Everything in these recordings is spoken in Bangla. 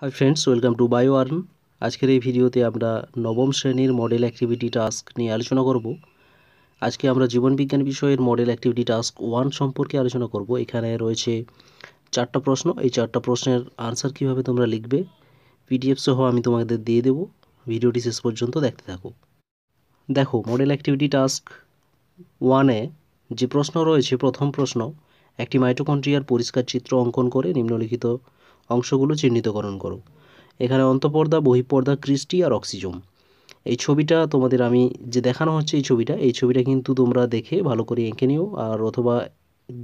high friends welcome to bio earn আজকের এই ভিডিওতে আমরা নবম শ্রেণীর মডেল অ্যাক্টিভিটি টাস্ক নিয়ে আলোচনা করব আজকে আমরা জীবনবিজ্ঞান বিষয়ের মডেল অ্যাক্টিভিটি টাস্ক ওয়ান সম্পর্কে আলোচনা করব এখানে রয়েছে চারটা প্রশ্ন এই চারটা প্রশ্নের আনসার কিভাবে তোমরা লিখবে পিডিএফ সহ আমি তোমাদের দিয়ে দেব ভিডিওটি শেষ পর্যন্ত দেখতে থাকো দেখো মডেল অ্যাক্টিভিটি টাস্ক ওয়ানে যে প্রশ্ন রয়েছে প্রথম প্রশ্ন একটি মাইটোকন্ড্রিয়ার পরিষ্কার চিত্র অঙ্কন করে নিম্নলিখিত অংশগুলো চিহ্নিতকরণ করো এখানে অন্তপর্দা বহিঃপর্দা ক্রিস্টি আর অক্সিজম এই ছবিটা তোমাদের আমি যে দেখানো হচ্ছে এই ছবিটা এই ছবিটা কিন্তু তোমরা দেখে ভালো করে এঁকে নিও আর অথবা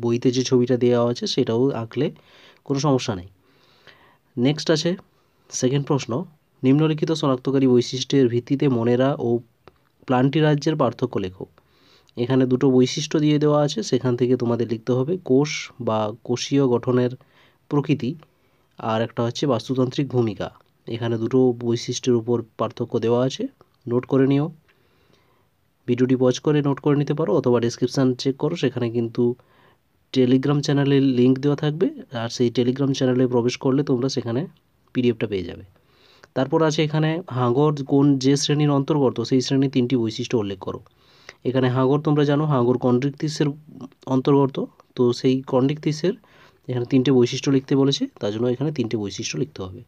বইতে যে ছবিটা দেওয়া আছে সেটাও আঁকলে কোনো সমস্যা নেই নেক্সট আছে সেকেন্ড প্রশ্ন নিম্নলিখিত শনাক্তকারী বৈশিষ্ট্যের ভিত্তিতে মনেরা ও প্লান্টি রাজ্যের পার্থক্য লেখো এখানে দুটো বৈশিষ্ট্য দিয়ে দেওয়া আছে সেখান থেকে তোমাদের লিখতে হবে কোষ বা কোষীয় গঠনের প্রকৃতি আর একটা হচ্ছে বাস্তুতান্ত্রিক ভূমিকা এখানে দুটো বৈশিষ্ট্যের উপর পার্থক্য দেওয়া আছে নোট করে নিও ভিডিওটি পজ করে নোট করে নিতে পারো অথবা ডিসক্রিপশান চেক করো সেখানে কিন্তু টেলিগ্রাম চ্যানেলে লিঙ্ক দেওয়া থাকবে আর সেই টেলিগ্রাম চ্যানেলে প্রবেশ করলে তোমরা সেখানে পিডিএফটা পেয়ে যাবে তারপর আছে এখানে হাঙ্গর কোন যে শ্রেণীর অন্তর্গত সেই শ্রেণীর তিনটি বৈশিষ্ট্য উল্লেখ করো এখানে হাঙ্গর তোমরা জানো হাঙ্গর কন্ড্রিকতিসের অন্তর্গত তো সেই কন্ড্রিকতিসের এখানে তিনটে বৈশিষ্ট্য লিখতে বলেছে তার জন্য এখানে তিনটে বৈশিষ্ট্য লিখতে হবে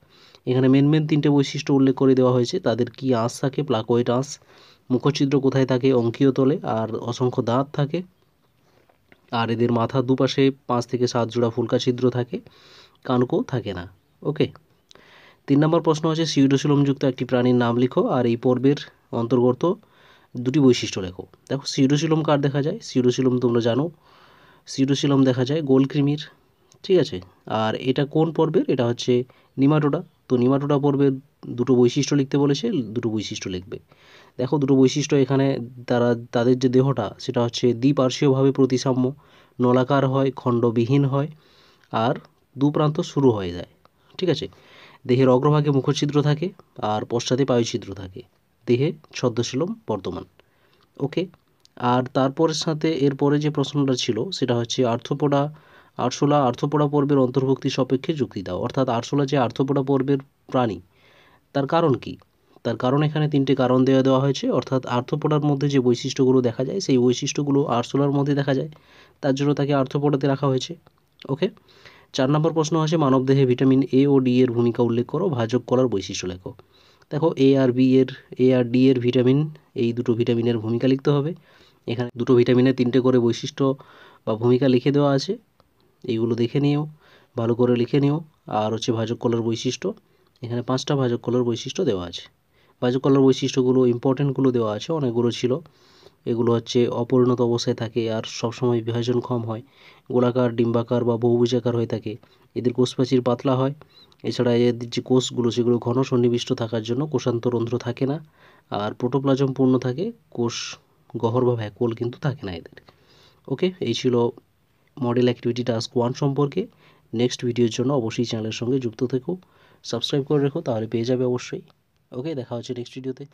এখানে মেন মেন তিনটে বৈশিষ্ট্য উল্লেখ করে দেওয়া হয়েছে তাদের কি আঁশ থাকে প্লাকোয়েট আঁশ মুখচিত্র কোথায় থাকে অঙ্কীয় তলে আর অসংখ্য দাঁত থাকে আর এদের মাথা দুপাশে পাঁচ থেকে সাত জোড়া ফুলকা ছিদ্র থাকে কানকো থাকে না ওকে তিন নম্বর প্রশ্ন আছে সিউডোসিলমযুক্ত একটি প্রাণীর নাম লিখো আর এই পর্বের অন্তর্গত দুটি বৈশিষ্ট্য লেখো দেখো সিউডোসিলম কার দেখা যায় সিউডোসিলম তোমরা জানো সিউডোসিলম দেখা যায় গোলকৃমির ঠিক আছে আর এটা কোন পর্বের এটা হচ্ছে নিমাটোডা তো নিমাটোডা পর্বের দুটো বৈশিষ্ট্য লিখতে বলেছে দুটো বৈশিষ্ট্য লিখবে দেখো দুটো বৈশিষ্ট্য এখানে তারা তাদের যে দেহটা সেটা হচ্ছে দ্বিপার্শ্বীয়ভাবে প্রতিসাম্য নলাকার হয় খণ্ডবিহীন হয় আর দু প্রান্ত শুরু হয়ে যায় ঠিক আছে দেহের অগ্রভাগে মুখচ্ছিদ্র থাকে আর পশ্চাতে পায়ুছিদ্র থাকে দেহে ছদ্মশীলম বর্তমান ওকে আর তারপরের সাথে এরপরে যে প্রশ্নটা ছিল সেটা হচ্ছে আর্থপোডা আরশোলা আর্থপোড়া পর্বের অন্তর্ভুক্তি সাপেক্ষে যুক্তি দাও অর্থাৎ আরশোলা যে আর্থপোড়া পর্বের প্রাণী তার কারণ কি তার কারণ এখানে তিনটি কারণ দেওয়া দেওয়া হয়েছে অর্থাৎ আর্থপোড়ার মধ্যে যে বৈশিষ্ট্যগুলো দেখা যায় সেই বৈশিষ্ট্যগুলো আরশোলার মধ্যে দেখা যায় তার জন্য তাকে আর্থপোড়াতে রাখা হয়েছে ওকে চার নম্বর প্রশ্ন আছে মানবদেহে ভিটামিন এ ও ডি এর ভূমিকা উল্লেখ করো ভাজক কলার বৈশিষ্ট্য লেখো দেখো এ আর বি এর এ আর ডি এর ভিটামিন এই দুটো ভিটামিনের ভূমিকা লিখতে হবে এখানে দুটো ভিটামিনের তিনটে করে বৈশিষ্ট্য বা ভূমিকা লিখে দেওয়া আছে এইগুলো দেখে নিও ভালো করে লিখে নিও আর হচ্ছে ভাজক কলার বৈশিষ্ট্য এখানে পাঁচটা ভাজক কলার বৈশিষ্ট্য দেওয়া আছে ভাজক কলার বৈশিষ্ট্যগুলো ইম্পর্টেন্টগুলো দেওয়া আছে অনেকগুলো ছিল এগুলো হচ্ছে অপরিণত অবস্থায় থাকে আর সবসময় বিভাজন কম হয় গোলাকার ডিম্বাকার বা বহুভুজাকার হয়ে থাকে এদের কোষপ্রাচীর পাতলা হয় এছাড়া এদের যে কোষগুলো সেগুলো ঘন সন্নিবিষ্ট থাকার জন্য কোষান্তরন্ধ্র থাকে না আর প্রোটোপ্লাজম পূর্ণ থাকে কোষ গহর বা ভ্যাকোল কিন্তু থাকে না এদের ওকে এই ছিল মডেল অ্যাক্টিভিটি টাস্ক ওয়ান সম্পর্কে নেক্সট ভিডিওর জন্য অবশ্যই চ্যানেলের সঙ্গে যুক্ত থেকো সাবস্ক্রাইব করে রেখো তাহলে পেয়ে যাবে অবশ্যই ওকে দেখা হচ্ছে নেক্সট ভিডিওতে